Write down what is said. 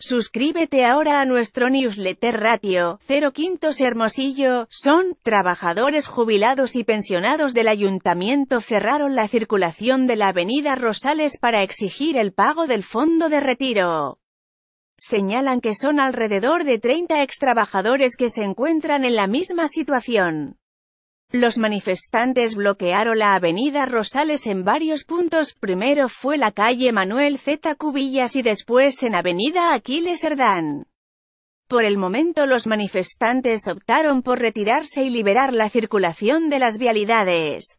Suscríbete ahora a nuestro newsletter ratio, Cero Quintos Hermosillo, son, trabajadores jubilados y pensionados del ayuntamiento cerraron la circulación de la avenida Rosales para exigir el pago del fondo de retiro. Señalan que son alrededor de 30 extrabajadores que se encuentran en la misma situación. Los manifestantes bloquearon la avenida Rosales en varios puntos, primero fue la calle Manuel Z. Cubillas y después en avenida Aquiles Herdán. Por el momento los manifestantes optaron por retirarse y liberar la circulación de las vialidades.